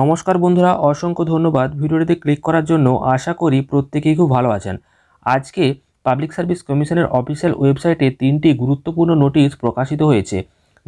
নমস্কার বন্ধুরা অসংখ্য ধন্যবাদ ভিডিওটিতে ক্লিক করার জন্য আশা করি প্রত্যেকেই খুব ভালো আছেন আজকে পাবলিক সার্ভিস কমিশনের অফিসিয়াল ওয়েবসাইটে তিনটি গুরুত্বপূর্ণ নোটিশ প্রকাশিত হয়েছে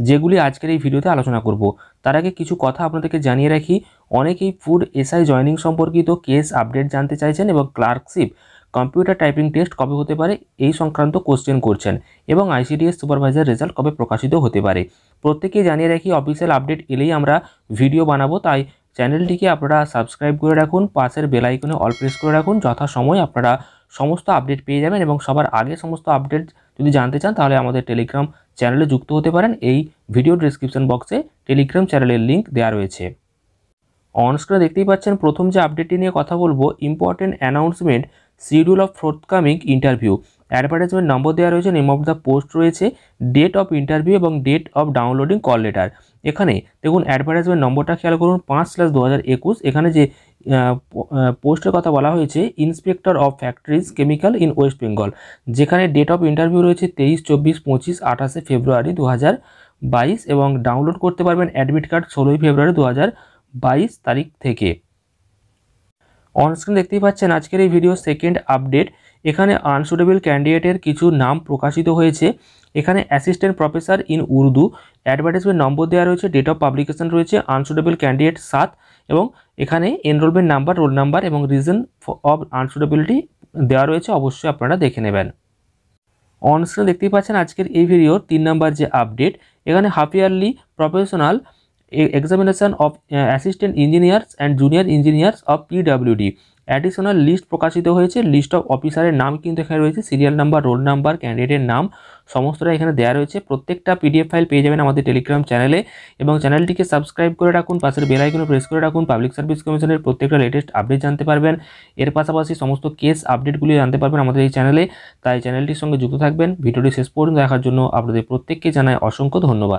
যেগুলি আজকের এই ভিডিওতে আলোচনা করব তার আগে কিছু কথা আপনাদেরকে জানিয়ে রাখি অনেকেই ফুড এসআই জয়নিং সম্পর্কিত কেস আপডেট জানতে চাইছেন এবং ক্লার্কশিপ কম্পিউটার টাইপিং টেস্ট কবে হতে পারে এই সংক্রান্ত কোশ্চেন করছেন এবং আইসিডিএস সুপারভাইজার রেজাল্ট কবে প্রকাশিত হতে পারে প্রত্যেকেই জানিয়ে রাখি অফিসিয়াল আপডেট এলেই আমরা ভিডিও বানাবো তাই চ্যানেলটিকে আপনারা সাবস্ক্রাইব করে রাখুন পাশের বেলাইকনে অল প্রেস করে রাখুন যথাসময় আপনারা সমস্ত আপডেট পেয়ে যাবেন এবং সবার আগে সমস্ত আপডেট যদি জানতে চান তাহলে আমাদের টেলিগ্রাম চ্যানেলে যুক্ত হতে পারেন এই ভিডিও ডিসক্রিপশন বক্সে টেলিগ্রাম চ্যানেলের লিঙ্ক দেওয়া রয়েছে অনস্ক্রিনে দেখতেই পাচ্ছেন প্রথম যে আপডেটটি নিয়ে কথা বলবো important announcement schedule of forthcoming interview advertisement number দেওয়া রয়েছে নেম অফ দ্য পোস্ট রয়েছে ডেট অফ ইন্টারভিউ এবং date of downloading call letter এখানে দেখুন অ্যাডভার্টাইজমেন্ট নম্বরটা খেয়াল করুন পাঁচ স্ল্যাশ দু হাজার একুশ এখানে যে পোস্টের কথা বলা হয়েছে inspector of factories chemical in West Bengal যেখানে ডেট অফ ইন্টারভিউ রয়েছে তেইশ চব্বিশ পঁচিশ আঠাশে ফেব্রুয়ারি দু হাজার বাইশ এবং ডাউনলোড করতে পারবেন অ্যাডমিট কার্ড ষোলোই ফেব্রুয়ারি দু হাজার বাইশ তারিখ থেকে অনস্ক্রিন দেখতেই পাচ্ছেন আজকের এই ভিডিও সেকেন্ড আপডেট এখানে আনসুটেবল ক্যান্ডিডেটের কিছু নাম প্রকাশিত হয়েছে এখানে assistant professor in Urdu advertisement number দেওয়া রয়েছে ডেট অফ পাবলিকেশন রয়েছে আনসুটেবল ক্যান্ডিডেট সাত এবং এখানে এনরোলমেন্ট নাম্বার রোল নাম্বার এবং রিজন অব আনসুটেবিলিটি দেওয়া রয়েছে অবশ্যই আপনারা দেখে নেবেন অনস্ক্রিন দেখতেই পাচ্ছেন আজকের এই ভিডিওর তিন নাম্বার যে আপডেট এখানে half yearly professional examination of assistant engineers and junior engineers of PWD additional list প্রকাশিত হয়েছে লিস্ট অফ অফিসারের নাম কিন্তু এখানে রয়েছে সিরিয়াল নাম্বার রোল নাম্বার ক্যান্ডিডেটের নাম সমস্তটা এখানে দেওয়া রয়েছে প্রত্যেকটা পিডিএফ ফাইল পেয়ে যাবেন আমাদের টেলিগ্রাম চ্যানেলে এবং চ্যানেলটিকে সাবস্ক্রাইব করে রাখুন পাশের বেল প্রেস করে রাখুন পাবলিক সার্ভিস কমিশনের প্রত্যেকটা লেটেস্ট আপডেট জানতে পারবেন এর পাশাপাশি সমস্ত কেস আপডেটগুলি জানতে পারবেন আমাদের এই চ্যানেলে তাই চ্যানেলটির সঙ্গে যুক্ত থাকবেন ভিডিওটি শেষ পর্যন্ত দেখার জন্য আপনাদের প্রত্যেককে জানায় অসংখ্য ধন্যবাদ